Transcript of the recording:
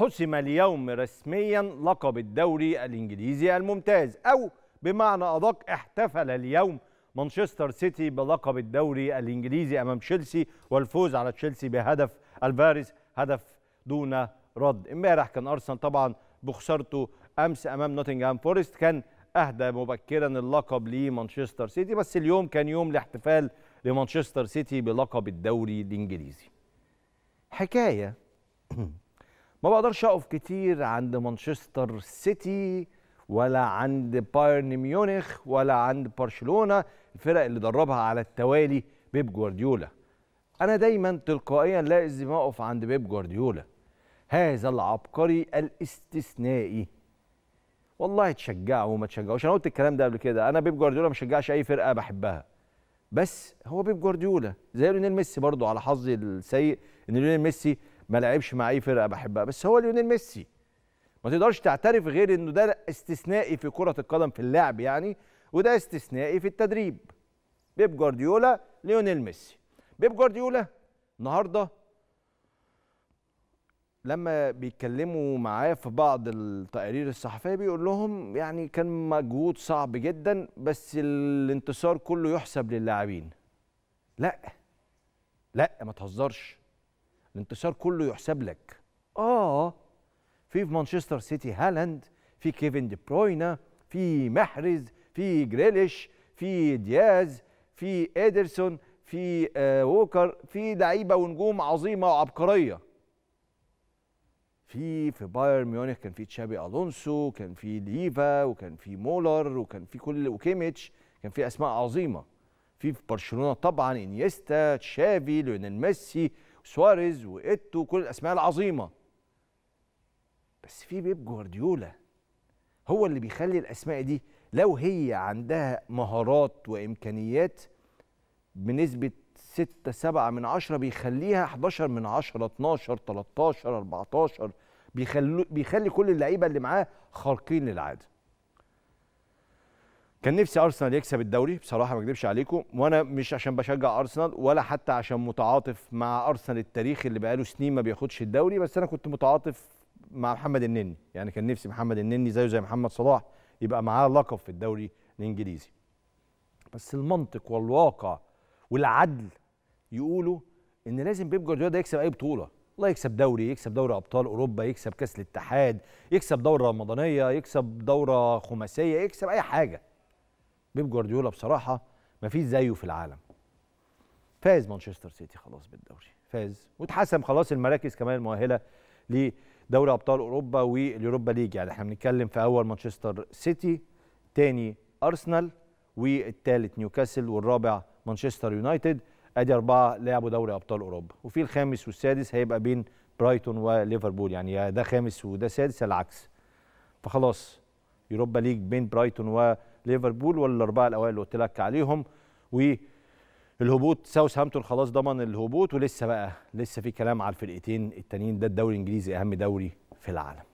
حسم اليوم رسميا لقب الدوري الانجليزي الممتاز او بمعنى ادق احتفل اليوم مانشستر سيتي بلقب الدوري الانجليزي امام تشيلسي والفوز على تشيلسي بهدف الفارس هدف دون رد امبارح كان ارسنال طبعا بخسارته امس امام نوتنغهام فورست كان اهدى مبكرا اللقب لمانشستر سيتي بس اليوم كان يوم الاحتفال لمانشستر سيتي بلقب الدوري الانجليزي حكايه ما بقدرش اقف كتير عند مانشستر سيتي ولا عند بايرن ميونخ ولا عند برشلونه الفرق اللي دربها على التوالي بيب جوارديولا انا دايما تلقائيا لازم اقف عند بيب جوارديولا هذا العبقري الاستثنائي والله تشجعه وما تشجعوش انا قلت الكلام ده قبل كده انا بيب جوارديولا ما شجعش اي فرقه بحبها بس هو بيب جوارديولا زي ليونيل ميسي برضه على حظي السيء ان ليونيل ميسي ما لعبش مع اي فرقه بحبها بس هو ليونيل ميسي ما تقدرش تعترف غير انه ده استثنائي في كره القدم في اللعب يعني وده استثنائي في التدريب بيب جوارديولا ليونيل ميسي بيب جوارديولا النهارده لما بيتكلموا معاه في بعض التقارير الصحفيه بيقول لهم يعني كان مجهود صعب جدا بس الانتصار كله يحسب للاعبين لا لا ما تهزرش الانتصار كله يحسب لك اه في في مانشستر سيتي هالاند في كيفن دي بروينا في محرز في جريليش في دياز في ادرسون في آه ووكر في لعيبه ونجوم عظيمه وعبقريه في في بايرن ميونخ كان في تشابي الونسو كان في ليفا وكان في مولر وكان في كل وكيميتش كان في اسماء عظيمه في في برشلونه طبعا انيستا تشافي ليونيل ميسي سواريز وايتو كل الاسماء العظيمه بس في بيب جوارديولا هو اللي بيخلي الاسماء دي لو هي عندها مهارات وامكانيات بنسبه 6 7 من 10 بيخليها 11 من 10 12 13 14 بيخلي كل اللعيبه اللي معاه خارقين للعاده كان نفسي ارسنال يكسب الدوري بصراحه ما اكذبش عليكم وانا مش عشان بشجع ارسنال ولا حتى عشان متعاطف مع ارسنال التاريخ اللي بقاله سنين ما بياخدش الدوري بس انا كنت متعاطف مع محمد النني يعني كان نفسي محمد النني زيه زي محمد صلاح يبقى معاه لقب في الدوري الانجليزي بس المنطق والواقع والعدل يقولوا ان لازم بيب جوارديولا ده يكسب اي بطوله الله يكسب دوري يكسب دوري ابطال اوروبا يكسب كاس الاتحاد يكسب دوره رمضانيه يكسب دوره خماسيه يكسب اي حاجه بيب جوارديولا بصراحه ما فيش زيه في العالم فاز مانشستر سيتي خلاص بالدوري فاز واتحسم خلاص المراكز كمان المؤهله لدوري ابطال اوروبا واليوروبا ليج يعني احنا بنتكلم في اول مانشستر سيتي تاني ارسنال والثالث نيوكاسل والرابع مانشستر يونايتد ادي اربعه لعبوا دوري ابطال اوروبا وفي الخامس والسادس هيبقى بين برايتون وليفربول يعني ده خامس وده سادس العكس فخلاص يوروبا ليج بين برايتون ليفربول ولا الاربعه الاوائل اللي قلت لك عليهم والهبوط ساوثهامبتون خلاص ضمن الهبوط ولسه بقى لسه في كلام على الفرقتين التانيين ده الدوري الانجليزي اهم دوري في العالم